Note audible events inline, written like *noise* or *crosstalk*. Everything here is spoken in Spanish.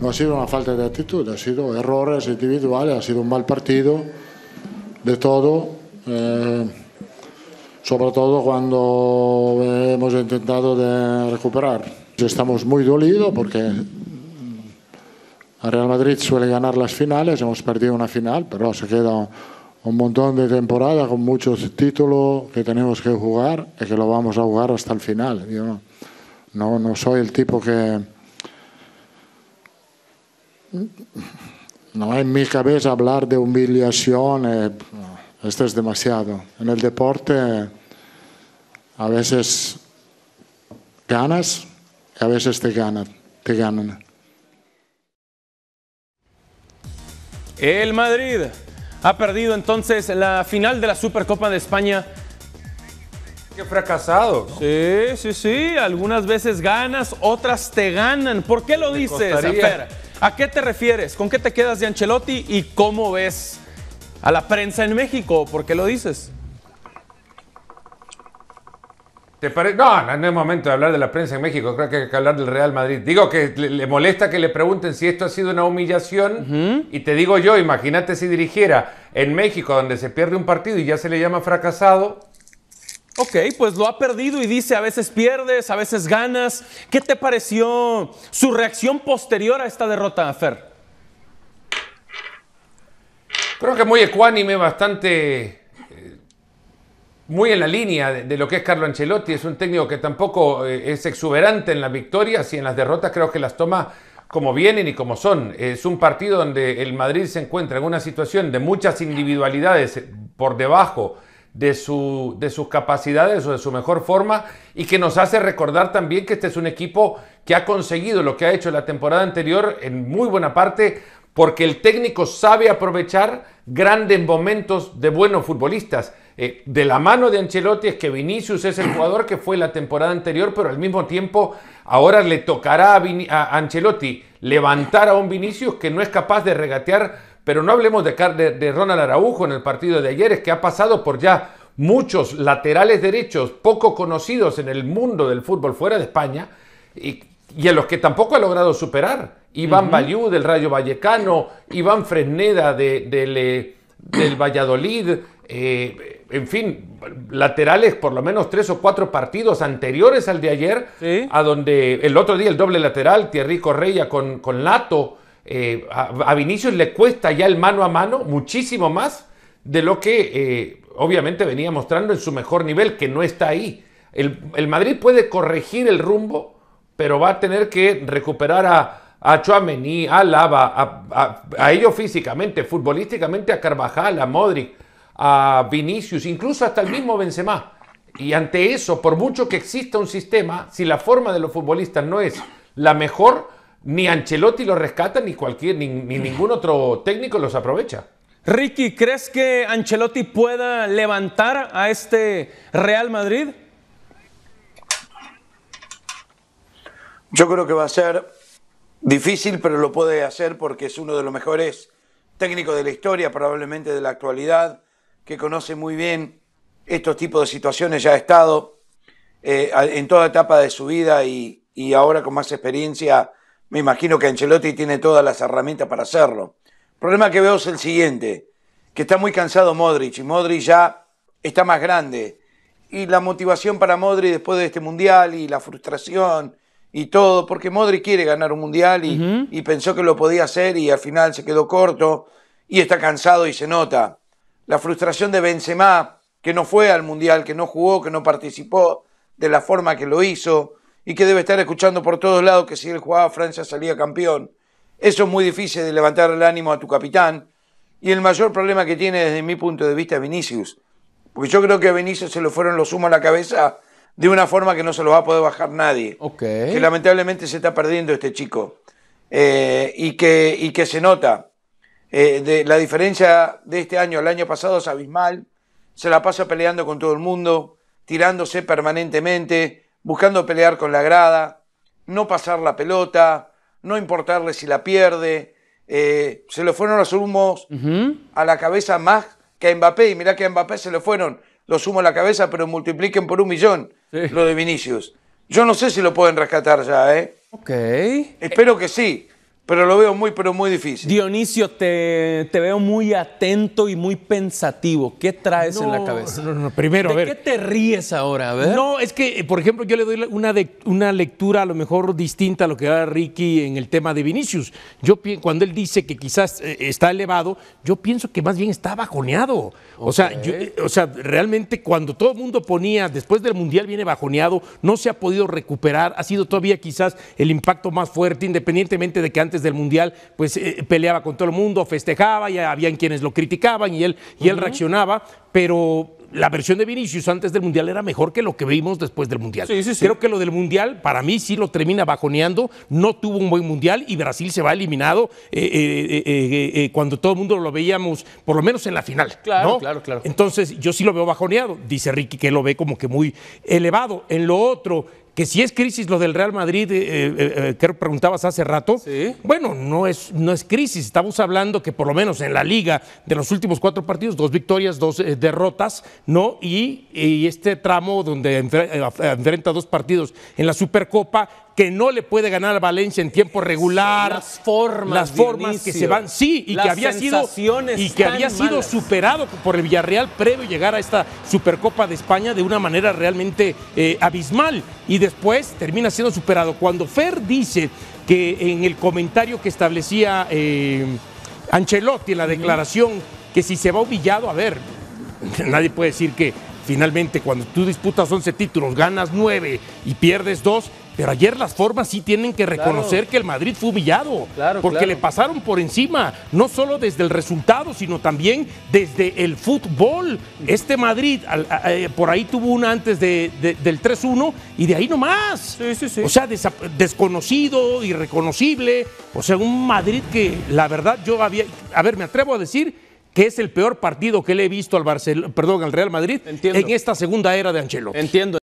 No ha sido una falta de actitud, ha sido errores individuales, ha sido un mal partido de todo, eh, sobre todo cuando hemos intentado recuperar. Estamos muy dolidos porque Real Madrid suele ganar las finales, hemos perdido una final, pero se queda un montón de temporada con muchos títulos que tenemos que jugar y que lo vamos a jugar hasta el final. Yo no, no soy el tipo que no en mi cabeza hablar de humillación, eh, esto es demasiado. En el deporte a veces ganas y a veces te ganan. El Madrid ha perdido entonces la final de la Supercopa de España. Qué fracasado. Sí, sí, sí. Algunas veces ganas, otras te ganan. ¿Por qué lo dices, dices, ¿A qué te refieres? ¿Con qué te quedas de Ancelotti y cómo ves a la prensa en México? ¿Por qué lo dices? ¿Te No, no, es momento de hablar de la prensa en México, creo que hay que hablar del Real Madrid. Digo que le, molesta que le pregunten si esto ha sido una humillación y te digo yo, imagínate si dirigiera en México donde se pierde un partido y ya se le llama fracasado, Ok, pues lo ha perdido y dice a veces pierdes, a veces ganas. ¿Qué te pareció su reacción posterior a esta derrota, Fer? Creo que muy ecuánime, bastante eh, muy en la línea de, lo que es Carlo Ancelotti. Es un técnico que tampoco eh, es exuberante en las victorias y en las derrotas creo que las toma como vienen y como son. Es un partido donde el Madrid se encuentra en una situación de muchas individualidades eh, por debajo de, su, de sus capacidades o de su mejor forma y que nos hace recordar también que este es un equipo que ha conseguido lo que ha hecho la temporada anterior en muy buena parte porque el técnico sabe aprovechar grandes momentos de buenos futbolistas. Eh, de la mano de Ancelotti es que Vinicius es el jugador que fue la temporada anterior, pero al mismo tiempo ahora le tocará a Ancelotti levantar a un Vinicius que no es capaz de regatear pero no hablemos de, de Ronald Araujo en el partido de ayer, es que ha pasado por ya muchos laterales derechos poco conocidos en el mundo del fútbol fuera de España y, a los que tampoco ha logrado superar. Iván bayú del Rayo Vallecano, Iván Fresneda de, del eh, Valladolid, eh, en fin, laterales por lo menos tres o cuatro partidos anteriores al de ayer, a donde el otro día el doble lateral, Thierry Correia con, con Lato. Eh, a, Vinicius le cuesta ya el mano a mano muchísimo más de lo que eh, obviamente venía mostrando en su mejor nivel, que no está ahí. El, Madrid puede corregir el rumbo, pero va a tener que recuperar a, a a Lava, a, a, ellos físicamente, futbolísticamente a Carvajal, a Modric, a Vinicius, incluso hasta el mismo Benzema. Y ante eso, por mucho que exista un sistema, si la forma de los futbolistas no es la mejor, ni Ancelotti lo rescata, ni cualquier, ni, ningún otro técnico los aprovecha. Ricky, ¿crees que Ancelotti pueda levantar a este Real Madrid? Yo creo que va a ser difícil, pero lo puede hacer porque es uno de los mejores técnicos de la historia, probablemente de la actualidad, que conoce muy bien estos tipos de situaciones, ya ha estado eh, en toda etapa de su vida y, y ahora con más experiencia me imagino que Ancelotti tiene todas las herramientas para hacerlo. El problema que veo es el siguiente, que está muy cansado Modric y Modric ya está más grande. Y la motivación para Modric después de este Mundial y la frustración y todo, porque Modric quiere ganar un Mundial y, pensó que lo podía hacer y al final se quedó corto y está cansado y se nota. La frustración de Benzema, que no fue al Mundial, que no jugó, que no participó de la forma que lo hizo y que debe estar escuchando por todos lados que si él jugaba Francia salía campeón. Eso es muy difícil de levantar el ánimo a tu capitán. Y el mayor problema que tiene desde mi punto de vista es Vinicius. Porque yo creo que a Vinicius se le fueron los humos a la cabeza de una forma que no se lo va a poder bajar nadie. Que lamentablemente se está perdiendo este chico. Eh, y, que, que se nota. Eh, de, la diferencia de este año al año pasado es abismal. Se la pasa peleando con todo el mundo, tirándose permanentemente buscando pelear con la grada, no pasar la pelota, no importarle si la pierde. Eh, se le fueron los humos a la cabeza más que a Mbappé. Y mirá que a Mbappé se le fueron los humos a la cabeza, pero multipliquen por un millón lo de Vinicius. Yo no sé si lo pueden rescatar ya, ¿eh? Ok. Espero que sí. Pero lo veo muy, pero muy difícil. Dionisio, te, veo muy atento y muy pensativo. ¿Qué traes en la cabeza? No, no, primero, a ver. ¿Qué te ríes ahora? No, es que, eh, por ejemplo, yo le doy una, una lectura a lo mejor distinta a lo que da Ricky en el tema de Vinicius. Yo cuando él dice que quizás eh, está elevado, yo pienso que más bien está bajoneado. O, sea, yo, eh, o sea, realmente cuando todo el mundo ponía, después del Mundial viene bajoneado, no se ha podido recuperar, ha sido todavía quizás el impacto más fuerte, independientemente de que antes del Mundial, pues eh, peleaba con todo el mundo, festejaba, ya habían quienes lo criticaban y él, y reaccionaba, pero la versión de Vinicius antes del Mundial era mejor que lo que vimos después del Mundial. Creo que lo del Mundial, para mí, sí lo termina bajoneando. No tuvo un buen Mundial y Brasil se va eliminado eh, eh, cuando todo el mundo lo veíamos, por lo menos en la final. Claro, claro, claro. Entonces, yo sí lo veo bajoneado. Dice Ricky que lo ve como que muy elevado. En lo otro, que si es crisis lo del Real Madrid, eh, eh, eh, que preguntabas hace rato, bueno, no es, no es crisis. Estamos hablando que por lo menos en la liga de los últimos cuatro partidos, dos victorias, dos derrotas, ¿no? Y, este tramo donde enfrenta dos partidos en la Supercopa, que no le puede ganar a Valencia en tiempo regular. Las formas. Las formas que se van, sí, y que había sido, y que había sido superado por el Villarreal previo llegar a esta Supercopa de España de una manera realmente abismal. Y de después termina siendo superado. Cuando Fer dice que en el comentario que establecía eh, Ancelotti en la declaración, que si se va humillado, a ver, *laughs* nadie puede decir que Finalmente, cuando tú disputas 11 títulos, ganas 9 y pierdes 2, pero ayer las formas sí tienen que reconocer que el Madrid fue humillado, claro, porque le pasaron por encima, no solo desde el resultado, sino también desde el fútbol. Este Madrid eh, por ahí tuvo una antes de, del 3-1 y de ahí nomás. Sí, O sea, desconocido, irreconocible. O sea, un Madrid que la verdad yo había, a ver, me atrevo a decir que es el peor partido que le he visto al perdón, al Real Madrid en esta segunda era de Ancelotti. Entiendo.